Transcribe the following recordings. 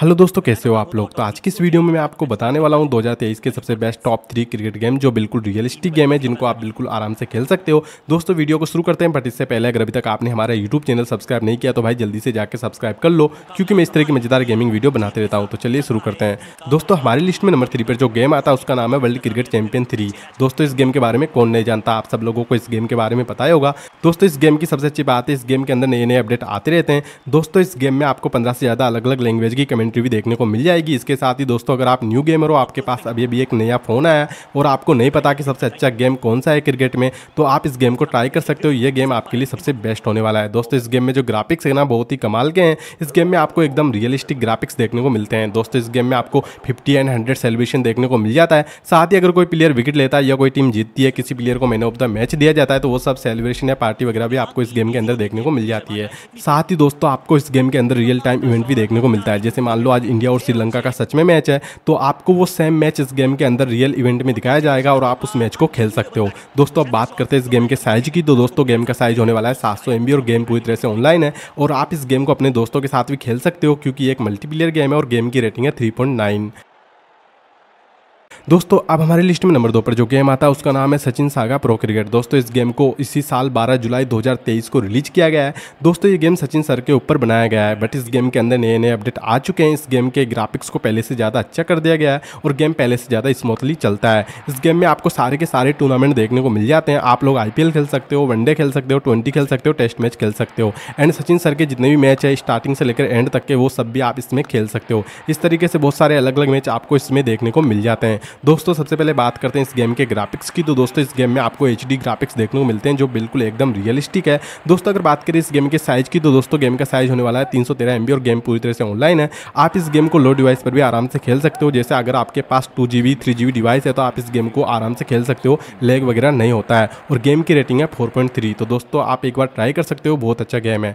hello दोस्तों कैसे हो आप लोग तो आज की इस वीडियो में मैं आपको बताने वाला हूं 2023 के सबसे best top three cricket game जो बिल्कुल रियलिस्टिक गेम है जिनको आप बिल्कुल आराम से खेल सकते हो दोस्तों वीडियो को शुरू करते हैं बट इससे पहले अगर अभी तक आपने हमारा यूट्यूब चैनल सब्सक्राइब नहीं किया तो भाई जल्दी से जाकर सब्सक्राइब कर लो क्योंकि मैं इस तरह की मजेदार गेमिंग वीडियो बनाते रहता हूँ तो चलिए शुरू करते हैं दोस्तों हमारी लिस्ट में नंबर थ्री पर जो गेम आता है उसका नाम है वर्ल्ड क्रिकेट चैंपियन थ्री दोस्तों इस गेम के बारे में कौन नहीं जानता आप सब लोगों को इस गेम के बारे में पता होगा दोस्तों इस गेम की सबसे अच्छी बात है इस गेम के अंदर नए नए अपडेट आते रहते हैं दोस्तों इस गेम में आपको पंद्रह से ज़्यादा अलग अलग लैंग्वेज की कमेंट कमेंट्री भी देखने को मिल जाएगी इसके साथ ही दोस्तों अगर आप न्यू गेमर हो आपके पास अभी अभी एक नया फ़ोन आया और आपको नहीं पता कि सबसे अच्छा गेम कौन सा है क्रिकेट में तो आप इस गेम को ट्राई कर सकते हो ये गेम आपके लिए सबसे बेस्ट होने वाला है दोस्तों इस गेम में जो ग्राफिक्स है ना बहुत ही कमाल के हैं इस गेम में आपको एकदम रियलिस्टिक ग्राफिक्स देखने को मिलते हैं दोस्तों इस गेम में आपको फिफ्टी एंड हंड्रेड सेलिब्रेशन देखने को मिल जाता है साथ ही अगर कोई प्लेयर विकेट लेता है या कोई टीम जीतती है किसी प्लेयर को मैन ऑफ द मैच दिया जाता है तो वो सब सेलिब्रेशन या पार्टी वगैरह भी आपको इस गेम के अंदर देखने को मिल जाती है साथ ही दोस्तों आपको इस गेम के अंदर रियल टाइम इवेंट भी देखने को मिलता है जैसे मान लो आज इंडिया और श्रीलंका का सच में मैच है तो आपको वो सेम मैच इस गेम के अंदर रियल इवेंट में दिखाया जाएगा और आप उस मैच को खेल सकते हो दोस्तों अब बात करते हैं इस गेम के साइज की तो दोस्तों गेम का साइज होने वाला है सात सौ और गेम पूरी तरह से ऑनलाइन है और आप इस गेम को अपने दोस्तों के साथ भी खेल सकते हो क्योंकि एक मल्टीप्लेयर गेम है और गेम की रेटिंग है थ्री दोस्तों अब हमारी लिस्ट में नंबर दो पर जो गेम आता है उसका नाम है सचिन सागा प्रो क्रिकेट दोस्तों इस गेम को इसी साल 12 जुलाई 2023 को रिलीज किया गया है दोस्तों ये गेम सचिन सर के ऊपर बनाया गया है बट इस गेम के अंदर नए नए अपडेट आ चुके हैं इस गेम के ग्राफिक्स को पहले से ज़्यादा अच्छा कर दिया गया है और गेम पहले से ज़्यादा स्मूथली चलता है इस गेम में आपको सारे के सारे टूर्नामेंट देखने को मिल जाते हैं आप लोग आई खेल सकते हो वनडे खेल सकते हो ट्वेंटी खेल सकते हो टेस्ट मैच खेल सकते हो एंड सचिन सर के जितने भी मैच है स्टार्टिंग से लेकर एंड तक के वो सब भी आप इसमें खेल सकते हो इस तरीके से बहुत सारे अलग अलग मैच आपको इसमें देखने को मिल जाते हैं दोस्तों सबसे पहले बात करते हैं इस गेम के ग्राफिक्स की तो दोस्तों इस गेम में आपको एच ग्राफिक्स देखने को मिलते हैं जो बिल्कुल एकदम रियलिस्टिक है दोस्तों अगर बात करें इस गेम के साइज़ की तो दोस्तों गेम का साइज़ होने वाला है तीन सौ और गेम पूरी तरह से ऑनलाइन है आप इस गेम को लो डिवाइस पर भी आराम से खेल सकते हो जैसे अगर आपके पास टू जी डिवाइस है तो आप इस गेम को आराम से खेल सकते हो लेग वगैरह नहीं होता है और गेम की रेटिंग है फोर तो दोस्तों आप एक बार ट्राई कर सकते हो बहुत अच्छा गेम है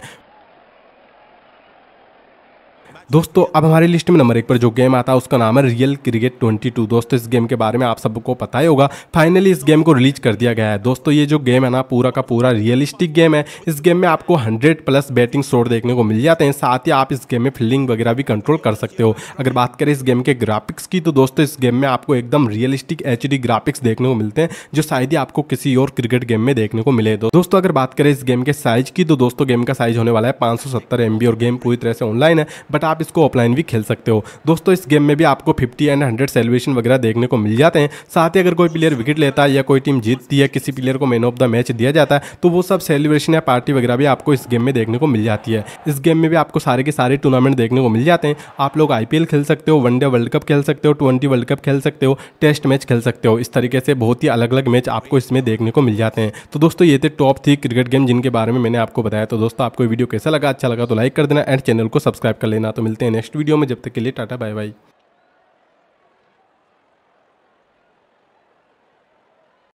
दोस्तों अब हमारी लिस्ट में नंबर एक पर जो गेम आता है उसका नाम है रियल क्रिकेट 22 दोस्तों इस गेम के बारे में आप सबको पता ही होगा फाइनली इस गेम को रिलीज कर दिया गया है दोस्तों ये जो गेम है ना पूरा का पूरा रियलिस्टिक गेम है इस गेम में आपको 100 प्लस बैटिंग शोर देखने को मिल जाते हैं साथ ही आप इस गेम में फील्डिंग वगैरह भी कंट्रोल कर सकते हो अगर बात करें इस गेम के ग्राफिक्स की तो दोस्तों इस गेम में आपको एकदम रियलिस्टिक एच ग्राफिक्स देखने को मिलते हैं जो शायद ही आपको किसी और क्रिकेट गेम में देखने को मिले दोस्तों अगर बात करें इस गेम के साइज की तो दोस्तों गेम का साइज होने वाला है पाँच सौ और गेम पूरी तरह से ऑनलाइन है बट बट आप इसको ऑफलाइन भी खेल सकते हो दोस्तों इस गेम में भी आपको फिफ्टी एंड हंड्रेड सेलिब्रेशन वगैरह देखने को मिल जाते हैं साथ ही अगर कोई प्लेयर विकेट लेता है या कोई टीम जीतती है किसी प्लेयर को मैन ऑफ द मैच दिया जाता है तो वो सब सेलिब्रेशन या पार्टी वगैरह भी आपको इस गेम में देखने को मिल जाती है इस गेम में भी आपको सारे के सारे टूर्नामेंट देखने को मिल जाते हैं आप लोग आई खेल सकते हो वनडे वर्ल्ड कप खेल सकते हो ट्वेंटी वर्ल्ड कप खेल सकते हो टेस्ट मैच खेल सकते हो इस तरीके से बहुत ही अलग अलग मैच आपको इसमें देखने को मिल जाते हैं तो दोस्तों ये थे टॉप थी क्रिकेट गेम जिनके बारे में मैंने आपको बताया तो दोस्तों आपको वीडियो कैसा लगा अच्छा लगा तो लाइक कर देना एंड चैनल को सब्सक्राइब कर लेना ना तो मिलते हैं नेक्स्ट वीडियो में जब तक के लिए टाटा बाय बाय